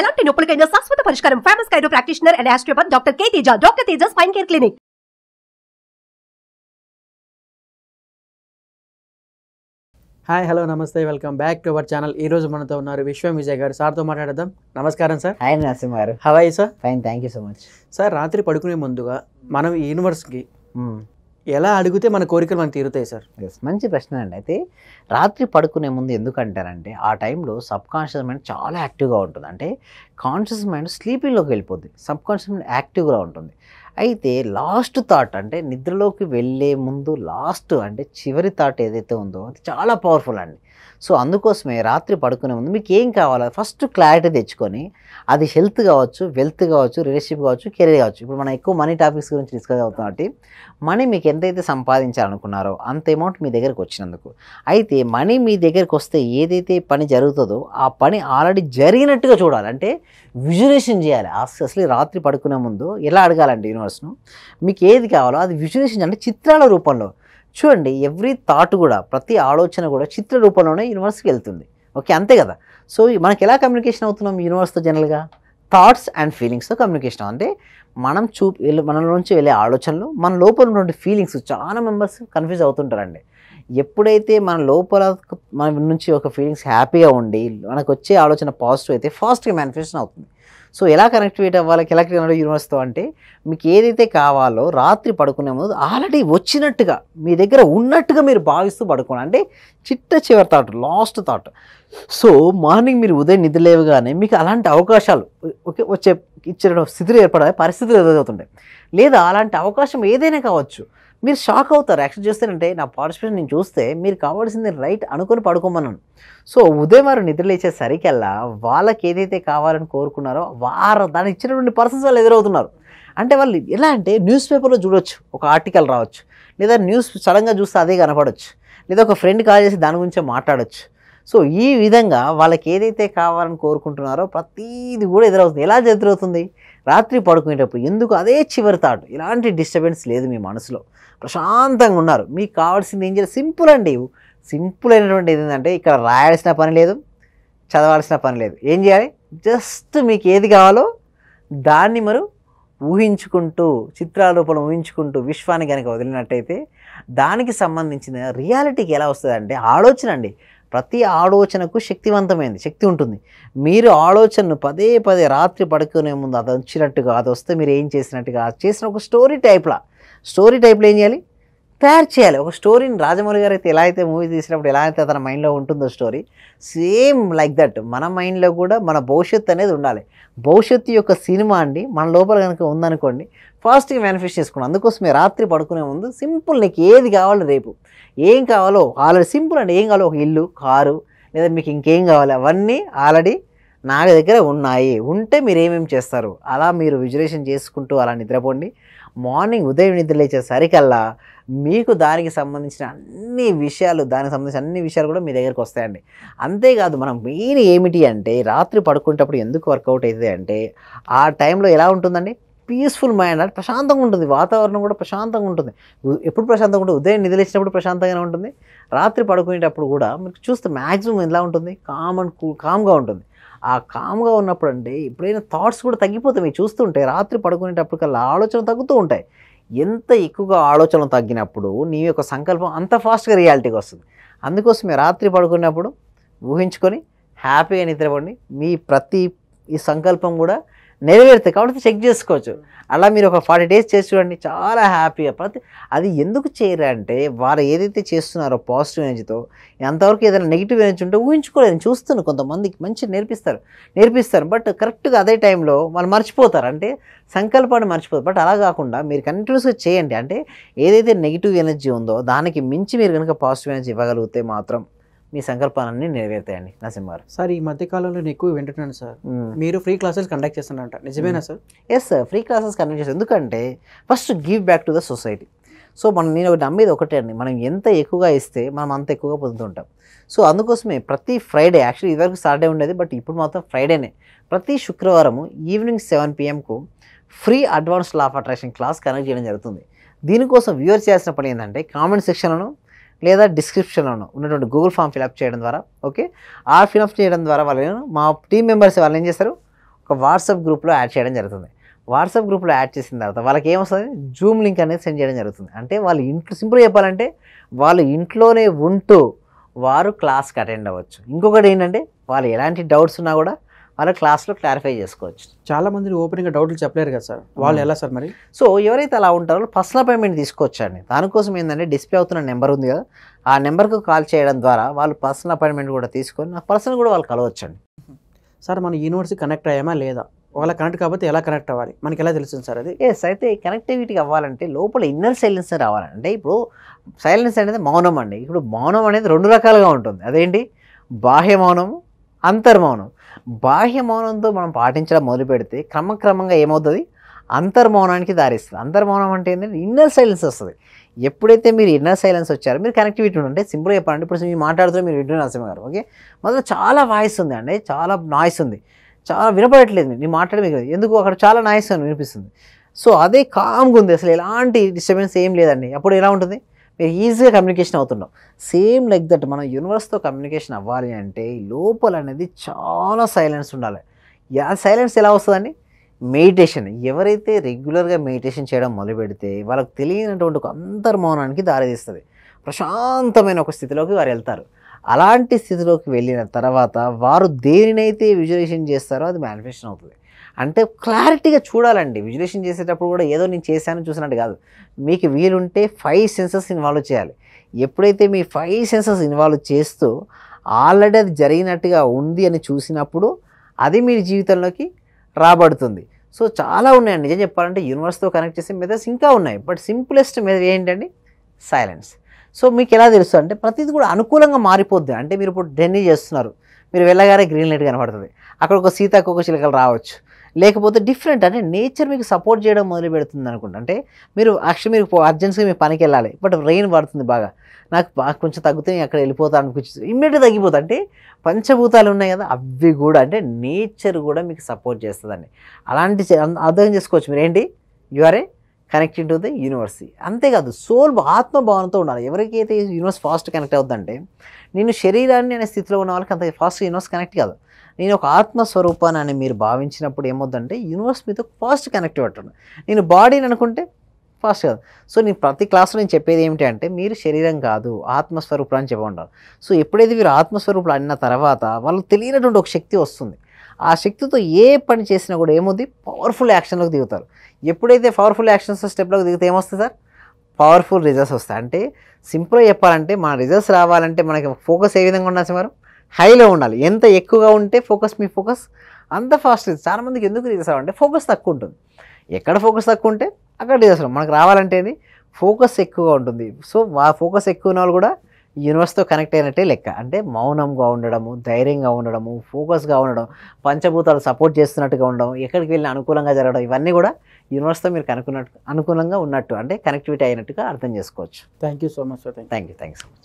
ఎలాంటి నొప్పులకైనా శాశ్వత పరిష్కారం ఫేమస్ కైరో ప్రాక్టీషనర్ అండ్ ఆస్ట్రోపర్ doctor K Teja doctor Teja spine care clinic hi hello నమస్తే welcome back to our channel ఈ రోజు మనతో ఉన్నారు విశ్వం విజయ్ గారు సార్తో మాట్లాడదాం నమస్కారం sir hi Narasimha garu sir fine thank you so much sir రాత్రి పడుకునే ముందుగా మనం ఈ యూనివర్స్కి ఎలా అడిగితే మన కోరికలు మనం తీరుతాయి సార్ ఎస్ మంచి ప్రశ్న అండి అయితే రాత్రి పడుకునే ముందు ఎందుకంటారంటే ఆ టైంలో సబ్ కాన్షియస్ మైండ్ చాలా యాక్టివ్గా ఉంటుంది అంటే కాన్షియస్ మైండ్ స్లీపింగ్లోకి వెళ్ళిపోద్ది సబ్ కాన్షియస్ మైండ్ యాక్టివ్గా ఉంటుంది అయితే లాస్ట్ థాట్ అంటే నిద్రలోకి వెళ్ళే ముందు లాస్ట్ అంటే చివరి థాట్ ఏదైతే ఉందో అది చాలా పవర్ఫుల్ అండి సో అందుకోసమే రాత్రి పడుకునే ముందు మీకు ఏం కావాలో ఫస్ట్ క్లారిటీ తెచ్చుకొని అది హెల్త్ కావచ్చు వెల్త్ కావచ్చు రిలేషన్షిప్ కావచ్చు కెరీర్ కావచ్చు ఇప్పుడు మనం ఎక్కువ మనీ టాపిక్స్ గురించి డిస్కస్ అవుతాం కాబట్టి మనీ మీకు ఎంతైతే సంపాదించాలనుకున్నారో అంత అమౌంట్ మీ దగ్గరకు వచ్చినందుకు అయితే మనీ మీ దగ్గరకు వస్తే ఏదైతే పని జరుగుతుందో ఆ పని ఆల్రెడీ జరిగినట్టుగా చూడాలి అంటే విజులేషన్ చేయాలి అసలు రాత్రి పడుకునే ముందు ఎలా అడగాలండి యూనివర్స్ను మీకు ఏది కావాలో అది విజులేషన్ అంటే చిత్రాల రూపంలో చూడండి ఎవ్రీ థాట్ కూడా ప్రతి ఆలోచన కూడా చిత్ర రూపంలోనే యూనివర్స్కి వెళ్తుంది ఓకే అంతే కదా సో మనకి ఎలా కమ్యూనికేషన్ అవుతున్నాం యూనివర్స్తో జనరల్గా థాట్స్ అండ్ ఫీలింగ్స్తో కమ్యూనికేషన్ అంటే మనం చూ మన నుంచి వెళ్ళే ఆలోచనలు మన లోపల ఉన్నటువంటి ఫీలింగ్స్ చాలా మెంబర్స్ కన్ఫ్యూజ్ అవుతుంటారండి ఎప్పుడైతే మన లోపల మన నుంచి ఒక ఫీలింగ్స్ హ్యాపీగా ఉండి మనకు వచ్చే ఆలోచన పాజిటివ్ అయితే ఫాస్ట్గా మేనిఫెస్టేషన్ అవుతుంది సో ఎలా కనెక్టివేట్ అవ్వాలి ఎలక్ట్రిక్ ఎనర్జీ యూనివర్స్తో అంటే మీకు ఏదైతే కావాలో రాత్రి పడుకునే ముందు ఆల్రెడీ వచ్చినట్టుగా మీ దగ్గర ఉన్నట్టుగా మీరు భావిస్తూ పడుకోండి అంటే చిట్ట చివరి thought last thought so morning మీరు ఉదయం లేవుగానే మీకు అలాంటి అవకాశాలు ఓకే వచ్చే ఇచ్చిన స్థితిలో ఏర్పడే పరిస్థితులు ఎదురవుతుంటాయి లేదా అలాంటి అవకాశం ఏదైనా కావచ్చు మీరు షాక్ అవుతారు యాక్చువల్ చేస్తారంటే నా పార్టిసిపేషన్ నేను చూస్తే మీరు కావాల్సింది రైట్ అనుకొని పడుకోమన్నాను సో ఉదయం వారు నిద్రలేచేసరికల్లా వాళ్ళకి ఏదైతే కావాలని కోరుకున్నారో వారు దాన్ని ఇచ్చినటువంటి పర్సన్స్ వాళ్ళు ఎదురవుతున్నారు అంటే వాళ్ళు ఎలా అంటే న్యూస్ పేపర్లో చూడొచ్చు ఒక ఆర్టికల్ రావచ్చు లేదా న్యూస్ సడన్గా చూస్తే అదే కనపడవచ్చు లేదా ఒక ఫ్రెండ్ కాల్ చేసి దాని గురించే మాట్లాడచ్చు సో ఈ విధంగా వాళ్ళకి ఏదైతే కావాలని కోరుకుంటున్నారో ప్రతీది కూడా ఎదురవుతుంది ఎలా ఎదురవుతుంది రాత్రి పడుకునేటప్పుడు ఎందుకు అదే చివరి థాట్ ఇలాంటి డిస్టర్బెన్స్ లేదు మీ మనసులో ప్రశాంతంగా ఉన్నారు మీకు కావాల్సింది ఏం చేయాలి సింపుల్ అండి సింపుల్ అయినటువంటి ఏంటంటే ఇక్కడ రాయాల్సిన పని లేదు చదవాల్సిన పని లేదు ఏం చేయాలి జస్ట్ మీకు ఏది కావాలో దాన్ని మరి ఊహించుకుంటూ చిత్రాల రూపంలో ఊహించుకుంటూ విశ్వాన్ని కనుక వదిలినట్టయితే దానికి సంబంధించిన రియాలిటీకి ఎలా వస్తుందంటే ఆలోచన అండి ప్రతి ఆలోచనకు శక్తివంతమైంది శక్తి ఉంటుంది మీరు ఆలోచనను పదే పదే రాత్రి పడుకునే ముందు అది వచ్చినట్టుగా అది వస్తే మీరు ఏం చేసినట్టుగా చేసిన ఒక స్టోరీ టైప్లా స్టోరీ టైప్లో ఏం చేయాలి తయారు చేయాలి ఒక స్టోరీని రాజమౌళి గారు అయితే ఎలా అయితే మూవీ తీసినప్పుడు ఎలా అయితే తన మైండ్లో ఉంటుందో స్టోరీ సేమ్ లైక్ దట్ మన మైండ్లో కూడా మన భవిష్యత్తు అనేది ఉండాలి భవిష్యత్తు యొక్క సినిమా అండి మన లోపల కనుక ఉందనుకోండి ఫాస్ట్గా మేనిఫెస్ట్ చేసుకోండి అందుకోసమే రాత్రి పడుకునే ముందు సింపుల్ నీకు ఏది కావాలో రేపు ఏం కావాలో ఆల్రెడీ సింపుల్ అండి ఏం కావాలో ఒక ఇల్లు కారు లేదా మీకు ఇంకేం కావాలి అవన్నీ ఆల్రెడీ నా దగ్గర ఉన్నాయి ఉంటే మీరు ఏమేమి చేస్తారు అలా మీరు విజులేషన్ చేసుకుంటూ అలా నిద్రపోండి మార్నింగ్ ఉదయం నిద్ర లేచేసరికల్లా మీకు దానికి సంబంధించిన అన్ని విషయాలు దానికి సంబంధించిన అన్ని విషయాలు కూడా మీ దగ్గరకు వస్తాయండి అంతేకాదు మనం మెయిన్ ఏమిటి అంటే రాత్రి పడుకునేటప్పుడు ఎందుకు వర్కౌట్ అవుతుంది అంటే ఆ టైంలో ఎలా ఉంటుందండి పీస్ఫుల్ మైండ్ అంటే ప్రశాంతంగా ఉంటుంది వాతావరణం కూడా ప్రశాంతంగా ఉంటుంది ఎప్పుడు ప్రశాంతంగా ఉంటుంది ఉదయం నిద్రలేసినప్పుడు ప్రశాంతంగానే ఉంటుంది రాత్రి పడుకునేటప్పుడు కూడా మీకు చూస్తే మ్యాక్సిమం ఎలా ఉంటుంది కామ్ అండ్ కూల్ కామ్గా ఉంటుంది ఆ కామ్గా ఉన్నప్పుడు అంటే ఎప్పుడైనా థాట్స్ కూడా తగ్గిపోతాయి చూస్తుంటే రాత్రి పడుకునేటప్పుడు కల్లా ఆలోచన తగ్గుతూ ఉంటాయి ఎంత ఎక్కువగా ఆలోచనలు తగ్గినప్పుడు నీ యొక్క సంకల్పం అంత ఫాస్ట్గా రియాలిటీకి వస్తుంది అందుకోసం మీరు రాత్రి పడుకున్నప్పుడు ఊహించుకొని హ్యాపీగా నిద్రపడి మీ ప్రతి ఈ సంకల్పం కూడా నెరవేరుతాయి కాబట్టి చెక్ చేసుకోవచ్చు అలా మీరు ఒక ఫార్టీ డేస్ చేసి చూడండి చాలా హ్యాపీగా ప్రతి అది ఎందుకు చేయరంటే వారు ఏదైతే చేస్తున్నారో పాజిటివ్ ఎనర్జీతో ఎంతవరకు ఏదైనా నెగిటివ్ ఎనర్జీ ఉంటే ఊహించుకోలేదు చూస్తున్నాను కొంతమందికి మంచి నేర్పిస్తారు నేర్పిస్తారు బట్ కరెక్ట్గా అదే టైంలో వాళ్ళు మర్చిపోతారు అంటే సంకల్పాన్ని మర్చిపోతారు బట్ అలా కాకుండా మీరు కంటిన్యూస్గా చేయండి అంటే ఏదైతే నెగిటివ్ ఎనర్జీ ఉందో దానికి మించి మీరు కనుక పాజిటివ్ ఎనర్జీ ఇవ్వగలిగితే మాత్రం మీ సంకల్పాలన్నీ నెరవేర్తాయండి నా గారు సార్ ఈ మధ్య కాలంలో నేను ఎక్కువ వింటున్నాను సార్ మీరు ఫ్రీ క్లాసెస్ కండక్ట్ చేస్తున్నారంట నిజమేనా sir yes sir free classes conduct చేస్తాను ఎందుకంటే first give back to the society so మనం నేను నమ్మేది ఒకటే అండి మనం ఎంత ఎక్కువగా ఇస్తే మనం అంత ఎక్కువగా పొందుతుంటాం సో అందుకోసమే ప్రతి ఫ్రైడే యాక్చువల్లీ ఇదివరకు సాటర్డే ఉండేది బట్ ఇప్పుడు మాత్రం ఫ్రైడేనే ప్రతి శుక్రవారం ఈవినింగ్ సెవెన్ పిఎంకు free advance law of attraction class connect చేయడం జరుగుతుంది దీనికోసం వ్యూవర్ చేయాల్సిన పని ఏంటంటే కామెంట్ సెక్షన్లను లేదా డిస్క్రిప్షన్లోనూ ఉన్నటువంటి గూగుల్ ఫామ్ ఫిలప్ చేయడం ద్వారా ఓకే ఆ ఫిలప్ చేయడం ద్వారా వాళ్ళు మా టీం మెంబర్స్ వాళ్ళు ఏం చేస్తారు ఒక వాట్సాప్ గ్రూప్లో యాడ్ చేయడం జరుగుతుంది వాట్సాప్ గ్రూప్లో యాడ్ చేసిన తర్వాత వాళ్ళకి ఏమొస్తుంది జూమ్ లింక్ అనేది సెండ్ చేయడం జరుగుతుంది అంటే వాళ్ళు ఇంట్లో సింపుల్ చెప్పాలంటే వాళ్ళు ఇంట్లోనే ఉంటూ వారు క్లాస్కి అటెండ్ అవ్వచ్చు ఇంకొకటి ఏంటంటే వాళ్ళు ఎలాంటి డౌట్స్ ఉన్నా కూడా అలా క్లాస్లో క్లారిఫై చేసుకోవచ్చు చాలా మంది ఓపెనింగ్గా డౌట్లు చెప్పలేరు కదా సార్ వాళ్ళు ఎలా సార్ మరి సో ఎవరైతే అలా ఉంటారో పర్సనల్ పేమెంట్ తీసుకొచ్చండి దానికోసం ఏంటంటే డిస్ప్లే అవుతున్న నెంబర్ ఉంది కదా ఆ నెంబర్కు కాల్ చేయడం ద్వారా వాళ్ళు పర్సనల్ అపాయింట్మెంట్ కూడా తీసుకొని ఆ పర్సన్ కూడా వాళ్ళు కలవచ్చండి సార్ మన యూనివర్సిటీ కనెక్ట్ అయ్యామా లేదా ఒకవేళ కనెక్ట్ కాకపోతే ఎలా కనెక్ట్ అవ్వాలి మనకి ఎలా తెలుస్తుంది సార్ అది ఎస్ అయితే కనెక్టివిటీ అవ్వాలంటే లోపల ఇన్నర్ సైలెన్స్ రావాలంటే ఇప్పుడు సైలెన్స్ అనేది మౌనం అండి ఇప్పుడు మౌనం అనేది రెండు రకాలుగా ఉంటుంది అదేంటి బాహ్య మౌనము అంతర్మౌనం బాహ్య మౌనంతో మనం పాటించడం మొదలు పెడితే క్రమక్రమంగా ఏమవుతుంది అంతర్మౌనానికి దారిస్తుంది అంతర్మౌనం అంటే ఏంటంటే ఇన్నర్ సైలెన్స్ వస్తుంది ఎప్పుడైతే మీరు ఇన్నర్ సైలెన్స్ వచ్చారో మీరు కనెక్టివిటీ ఉంటే సింపుల్గా చెప్పాలంటే ఇప్పుడు మీరు మాట్లాడుతూ మీరు వింటున్న నరసింహ గారు ఓకే మొదలు చాలా వాయిస్ ఉంది అండి చాలా నాయిస్ ఉంది చాలా వినపడట్లేదు నేను మాట్లాడమే కదా ఎందుకు అక్కడ చాలా నాయిస్ అని వినిపిస్తుంది సో అదే కామ్గా ఉంది అసలు ఎలాంటి డిస్టర్బెన్స్ ఏం లేదండి అప్పుడు ఎలా ఉంటుంది మీరు ఈజీగా కమ్యూనికేషన్ అవుతున్నాం సేమ్ లైక్ దట్ మనం యూనివర్స్తో కమ్యూనికేషన్ అవ్వాలి అంటే లోపల అనేది చాలా సైలెన్స్ ఉండాలి సైలెన్స్ ఎలా వస్తుందండి మెడిటేషన్ ఎవరైతే రెగ్యులర్గా మెడిటేషన్ చేయడం మొదలు పెడితే వాళ్ళకి తెలియనటువంటి ఒక అంతర్మౌనానికి దారితీస్తుంది ప్రశాంతమైన ఒక స్థితిలోకి వారు వెళ్తారు అలాంటి స్థితిలోకి వెళ్ళిన తర్వాత వారు దేనినైతే విజువలైజేషన్ చేస్తారో అది మేనిఫెస్టన్ అవుతుంది అంటే క్లారిటీగా చూడాలండి విజులేషన్ చేసేటప్పుడు కూడా ఏదో నేను చేశాను చూసినట్టు కాదు మీకు వీలుంటే ఫైవ్ సెన్సెస్ ఇన్వాల్వ్ చేయాలి ఎప్పుడైతే మీ ఫైవ్ సెన్సెస్ ఇన్వాల్వ్ చేస్తూ ఆల్రెడీ అది జరిగినట్టుగా ఉంది అని చూసినప్పుడు అది మీ జీవితంలోకి రాబడుతుంది సో చాలా ఉన్నాయండి నిజం చెప్పాలంటే యూనివర్స్తో కనెక్ట్ చేసే మెథడ్స్ ఇంకా ఉన్నాయి బట్ సింపులెస్ట్ మెథడ్ ఏంటండి సైలెన్స్ సో మీకు ఎలా తెలుసు అంటే ప్రతిదీ కూడా అనుకూలంగా మారిపోద్ది అంటే మీరు ఇప్పుడు డెన్నీ చేస్తున్నారు మీరు వెళ్ళగానే గ్రీన్ లైట్ కనబడుతుంది అక్కడ ఒక సీతాకోక చిలకలు రావచ్చు లేకపోతే డిఫరెంట్ అంటే నేచర్ మీకు సపోర్ట్ చేయడం మొదలు పెడుతుంది అనుకుంటా అంటే మీరు యాక్చువల్ మీరు అర్జెన్సీగా మీ పనికి వెళ్ళాలి బట్ రెయిన్ పడుతుంది బాగా నాకు బాగా కొంచెం తగ్గితే అక్కడ వెళ్ళిపోతా అనిపించింది ఇమ్మీడియట్గా తగ్గిపోతా అంటే పంచభూతాలు ఉన్నాయి కదా అవి కూడా అంటే నేచర్ కూడా మీకు సపోర్ట్ చేస్తుందండి అలాంటి అర్థం చేసుకోవచ్చు మీరు ఏంటి you are a connecting to the universe అంతేకాదు సోల్ ఆత్మభావనతో ఉండాలి ఎవరికైతే యూనివర్స్ ఫాస్ట్ కనెక్ట్ అవుతుందంటే నేను శరీరాన్ని అనే స్థితిలో ఉన్న వాళ్ళకి అంత ఫాస్ట్ యూనివర్స్ కనెక్ట్ కాదు నేను ఒక ఆత్మస్వరూపాన్ని అని మీరు భావించినప్పుడు ఏమవుతుందంటే యూనివర్స్ మీతో ఫాస్ట్ కనెక్ట్ పెట్టండి నేను బాడీని అనుకుంటే ఫాస్ట్ కాదు సో నేను ప్రతి క్లాస్లో నేను చెప్పేది ఏమిటి అంటే మీరు శరీరం కాదు ఆత్మస్వరూపులు అని చెప్పండి సో ఎప్పుడైతే మీరు ఆత్మస్వరూపులు అన్న తర్వాత వాళ్ళు తెలియనటువంటి ఒక శక్తి వస్తుంది ఆ శక్తితో ఏ పని చేసినా కూడా ఏమవుద్ది పవర్ఫుల్ యాక్షన్లోకి దిగుతారు ఎప్పుడైతే పవర్ఫుల్ యాక్షన్స్ స్టెప్లోకి దిగితే ఏమొస్తుంది సార్ పవర్ఫుల్ రిజల్ట్స్ వస్తాయి అంటే సింపుల్గా చెప్పాలంటే మన రిజల్ట్స్ రావాలంటే మనకి ఫోకస్ ఏ విధంగా ఉండాలి సార్ హైలో ఉండాలి ఎంత ఎక్కువగా ఉంటే ఫోకస్ మీ ఫోకస్ అంత ఫాస్ట్ చాలా మందికి ఎందుకు రీసెస్తారు అంటే ఫోకస్ తక్కువ ఉంటుంది ఎక్కడ ఫోకస్ తక్కువ ఉంటే అక్కడ రీసెస్తారు మనకు రావాలంటేది ఫోకస్ ఎక్కువగా ఉంటుంది సో ఆ ఫోకస్ ఎక్కువ ఉన్న వాళ్ళు కూడా యూనివర్స్తో కనెక్ట్ అయినట్టే లెక్క అంటే మౌనంగా ఉండడము ధైర్యంగా ఉండడము ఫోకస్గా ఉండడం పంచభూతాలు సపోర్ట్ చేస్తున్నట్టుగా ఉండడం ఎక్కడికి వెళ్ళిన అనుకూలంగా జరగడం ఇవన్నీ కూడా యూనివర్స్తో మీరు కనుక్కున్నట్టు అనుకూలంగా ఉన్నట్టు అంటే కనెక్టివిటీ అయినట్టుగా అర్థం చేసుకోవచ్చు thank you so much sir thank you thank you so much